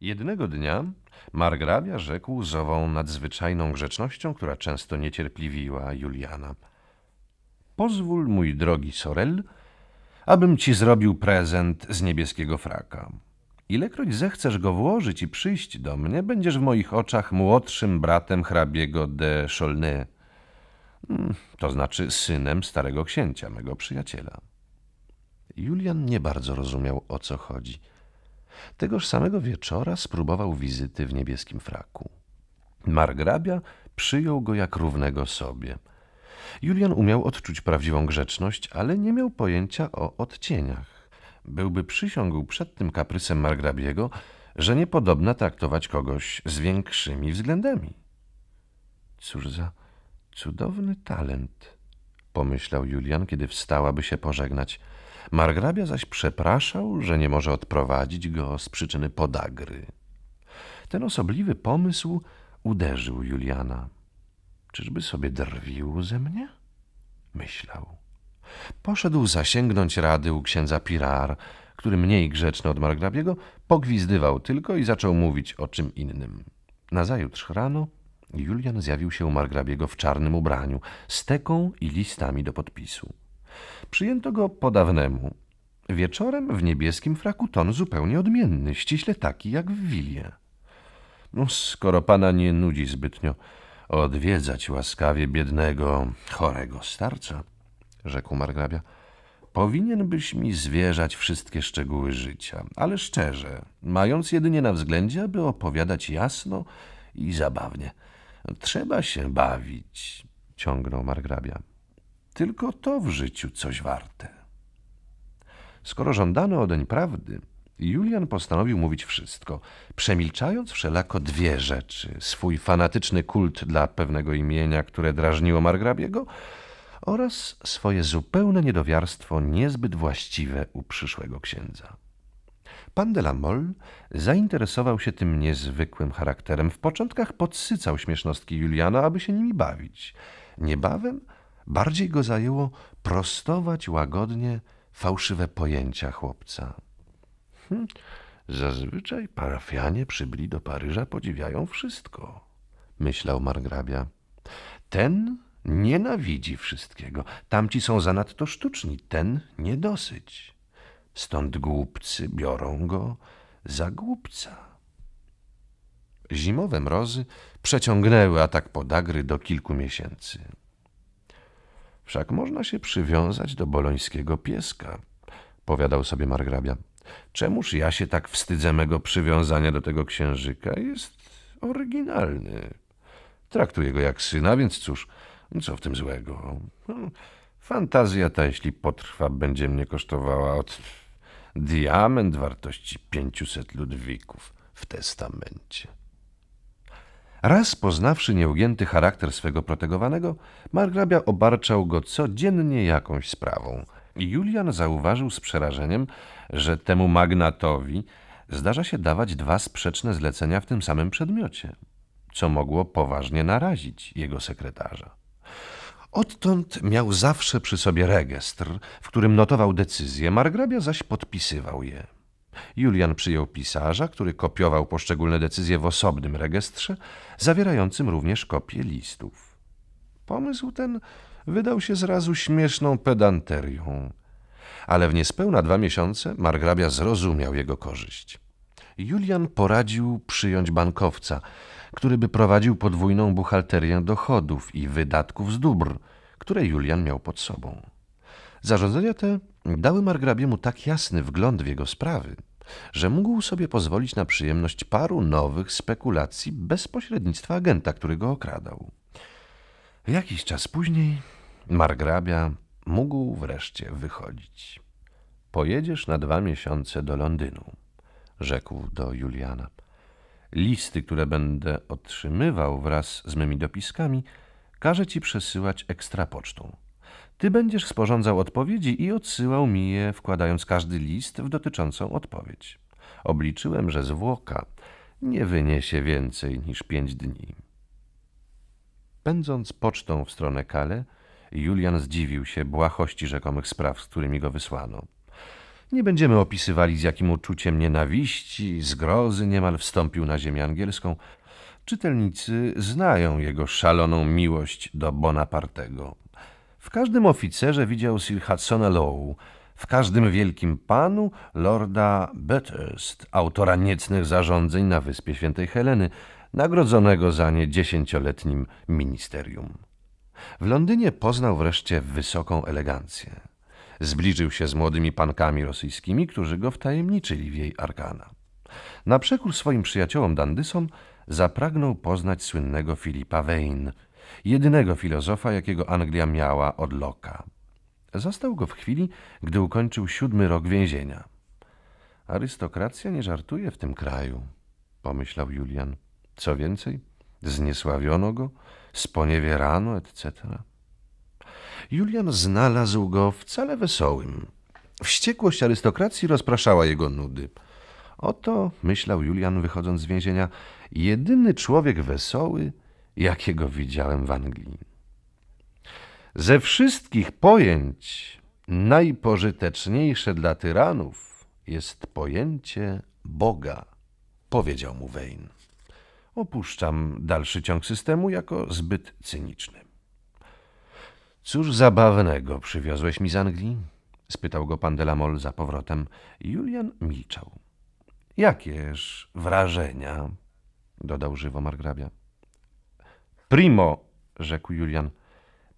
Jednego dnia margrabia rzekł z ową nadzwyczajną grzecznością, która często niecierpliwiła Juliana. Pozwól, mój drogi Sorel, abym ci zrobił prezent z niebieskiego fraka. Ilekroć zechcesz go włożyć i przyjść do mnie, będziesz w moich oczach młodszym bratem hrabiego de Cholny, hmm, to znaczy synem starego księcia, mego przyjaciela. Julian nie bardzo rozumiał, o co chodzi – Tegoż samego wieczora spróbował wizyty w niebieskim fraku. Margrabia przyjął go jak równego sobie. Julian umiał odczuć prawdziwą grzeczność, ale nie miał pojęcia o odcieniach. Byłby przysiągł przed tym kaprysem margrabiego, że niepodobna traktować kogoś z większymi względami. Cóż za cudowny talent, pomyślał Julian, kiedy wstała, by się pożegnać – Margrabia zaś przepraszał, że nie może odprowadzić go z przyczyny podagry. Ten osobliwy pomysł uderzył Juliana. Czyżby sobie drwił ze mnie? Myślał. Poszedł zasięgnąć rady u księdza Pirar, który mniej grzeczny od margrabiego pogwizdywał tylko i zaczął mówić o czym innym. Nazajutrz rano Julian zjawił się u margrabiego w czarnym ubraniu, z teką i listami do podpisu. Przyjęto go po dawnemu. Wieczorem w niebieskim fraku ton zupełnie odmienny, ściśle taki jak w Wilie. No, skoro pana nie nudzi zbytnio odwiedzać łaskawie biednego, chorego starca, rzekł margrabia, powinien byś mi zwierzać wszystkie szczegóły życia, ale szczerze, mając jedynie na względzie, aby opowiadać jasno i zabawnie. Trzeba się bawić, ciągnął margrabia. Tylko to w życiu coś warte. Skoro żądano odeń prawdy, Julian postanowił mówić wszystko, przemilczając wszelako dwie rzeczy. Swój fanatyczny kult dla pewnego imienia, które drażniło Margrabiego oraz swoje zupełne niedowiarstwo niezbyt właściwe u przyszłego księdza. Pan de la Mol zainteresował się tym niezwykłym charakterem. W początkach podsycał śmiesznostki Juliana, aby się nimi bawić. Niebawem – Bardziej go zajęło prostować łagodnie fałszywe pojęcia chłopca. Hm, zazwyczaj parafianie przybyli do Paryża podziwiają wszystko, myślał margrabia. Ten nienawidzi wszystkiego, tamci są zanadto sztuczni, ten nie dosyć. Stąd głupcy biorą go za głupca. Zimowe mrozy przeciągnęły atak podagry do kilku miesięcy. Wszak można się przywiązać do bolońskiego pieska, powiadał sobie margrabia. Czemuż ja się tak wstydzę mego przywiązania do tego księżyka? Jest oryginalny. Traktuję go jak syna, więc cóż, co w tym złego? Hmm, fantazja ta, jeśli potrwa, będzie mnie kosztowała od diament wartości pięciuset ludwików w testamencie. Raz poznawszy nieugięty charakter swego protegowanego, margrabia obarczał go codziennie jakąś sprawą. Julian zauważył z przerażeniem, że temu magnatowi zdarza się dawać dwa sprzeczne zlecenia w tym samym przedmiocie, co mogło poważnie narazić jego sekretarza. Odtąd miał zawsze przy sobie rejestr, w którym notował decyzje, margrabia zaś podpisywał je. Julian przyjął pisarza, który kopiował poszczególne decyzje w osobnym rejestrze, zawierającym również kopie listów. Pomysł ten wydał się zrazu śmieszną pedanterią, ale w niespełna dwa miesiące margrabia zrozumiał jego korzyść. Julian poradził przyjąć bankowca, który by prowadził podwójną buchalterię dochodów i wydatków z dóbr, które Julian miał pod sobą. Zarządzenia te dały margrabiemu tak jasny wgląd w jego sprawy, że mógł sobie pozwolić na przyjemność paru nowych spekulacji bez pośrednictwa agenta, który go okradał. Jakiś czas później margrabia mógł wreszcie wychodzić. Pojedziesz na dwa miesiące do Londynu, rzekł do Juliana. Listy, które będę otrzymywał wraz z mymi dopiskami, każę ci przesyłać ekstra pocztą. Ty będziesz sporządzał odpowiedzi i odsyłał mi je, wkładając każdy list w dotyczącą odpowiedź. Obliczyłem, że zwłoka nie wyniesie więcej niż pięć dni. Pędząc pocztą w stronę Kale, Julian zdziwił się błahości rzekomych spraw, z którymi go wysłano. Nie będziemy opisywali, z jakim uczuciem nienawiści, zgrozy niemal wstąpił na ziemię angielską. Czytelnicy znają jego szaloną miłość do Bonapartego. W każdym oficerze widział Sir Hudsona Lowe, w każdym wielkim panu lorda Bathurst, autora niecnych zarządzeń na wyspie Świętej Heleny, nagrodzonego za nie dziesięcioletnim ministerium. W Londynie poznał wreszcie wysoką elegancję. Zbliżył się z młodymi pankami rosyjskimi, którzy go wtajemniczyli w jej arkana. Na przekór swoim przyjaciołom Dandysom zapragnął poznać słynnego Filipa Wayne – jedynego filozofa, jakiego Anglia miała od Loka. Zastał go w chwili, gdy ukończył siódmy rok więzienia. Arystokracja nie żartuje w tym kraju, pomyślał Julian. Co więcej, zniesławiono go, sponiewierano, etc. Julian znalazł go wcale wesołym. Wściekłość arystokracji rozpraszała jego nudy. Oto, myślał Julian, wychodząc z więzienia, jedyny człowiek wesoły jakiego widziałem w Anglii. Ze wszystkich pojęć najpożyteczniejsze dla tyranów jest pojęcie Boga, powiedział mu Wayne. Opuszczam dalszy ciąg systemu jako zbyt cyniczny. Cóż zabawnego przywiozłeś mi z Anglii? spytał go pan De Delamol za powrotem. Julian milczał. Jakież wrażenia? dodał żywo margrabia. Primo, rzekł Julian,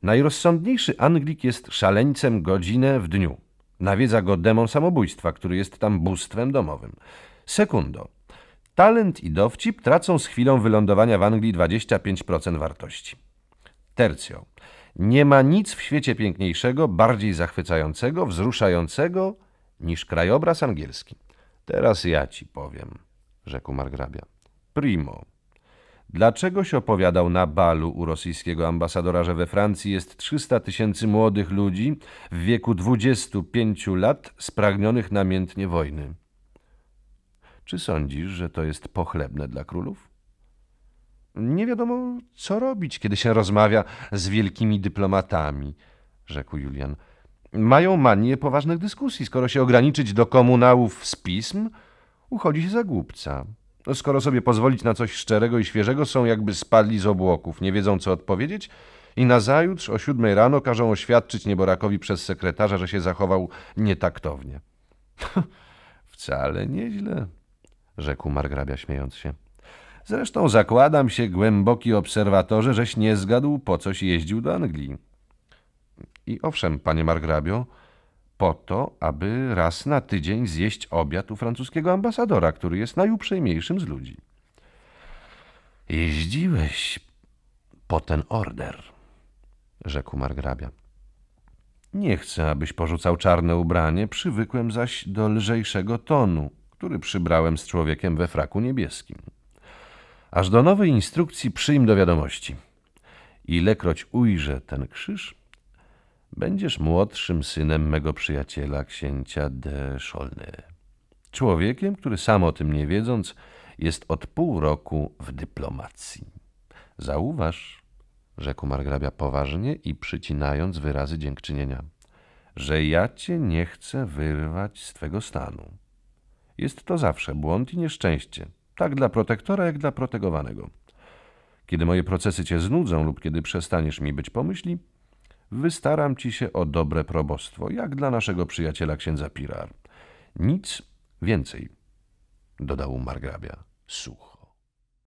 najrozsądniejszy Anglik jest szaleńcem godzinę w dniu. Nawiedza go demon samobójstwa, który jest tam bóstwem domowym. Sekundo, talent i dowcip tracą z chwilą wylądowania w Anglii 25% wartości. Tercjo, nie ma nic w świecie piękniejszego, bardziej zachwycającego, wzruszającego niż krajobraz angielski. Teraz ja ci powiem, rzekł margrabia. Primo, Dlaczegoś opowiadał na balu u rosyjskiego ambasadora, że we Francji jest 300 tysięcy młodych ludzi w wieku 25 lat spragnionych namiętnie wojny. Czy sądzisz, że to jest pochlebne dla królów? Nie wiadomo, co robić, kiedy się rozmawia z wielkimi dyplomatami, rzekł Julian. Mają manię poważnych dyskusji. Skoro się ograniczyć do komunałów z pism, uchodzi się za głupca. No, skoro sobie pozwolić na coś szczerego i świeżego, są jakby spadli z obłoków, nie wiedzą co odpowiedzieć i nazajutrz o siódmej rano każą oświadczyć nieborakowi przez sekretarza, że się zachował nietaktownie. Wcale nieźle, rzekł margrabia śmiejąc się. Zresztą zakładam się, głęboki obserwatorze, żeś nie zgadł, po coś jeździł do Anglii. I owszem, panie margrabio, po to, aby raz na tydzień zjeść obiad u francuskiego ambasadora, który jest najuprzejmniejszym z ludzi. Jeździłeś po ten order, rzekł margrabia. Nie chcę, abyś porzucał czarne ubranie, przywykłem zaś do lżejszego tonu, który przybrałem z człowiekiem we fraku niebieskim. Aż do nowej instrukcji przyjm do wiadomości. Ilekroć ujrzę ten krzyż, będziesz młodszym synem mego przyjaciela, księcia de Szolny. Człowiekiem, który sam o tym nie wiedząc, jest od pół roku w dyplomacji. Zauważ, rzekł margrabia poważnie i przycinając wyrazy dziękczynienia, że ja cię nie chcę wyrwać z twego stanu. Jest to zawsze błąd i nieszczęście, tak dla protektora, jak dla protegowanego. Kiedy moje procesy cię znudzą lub kiedy przestaniesz mi być pomyśli, wystaram ci się o dobre probostwo, jak dla naszego przyjaciela księdza Pirar. Nic więcej, dodał margrabia sucho.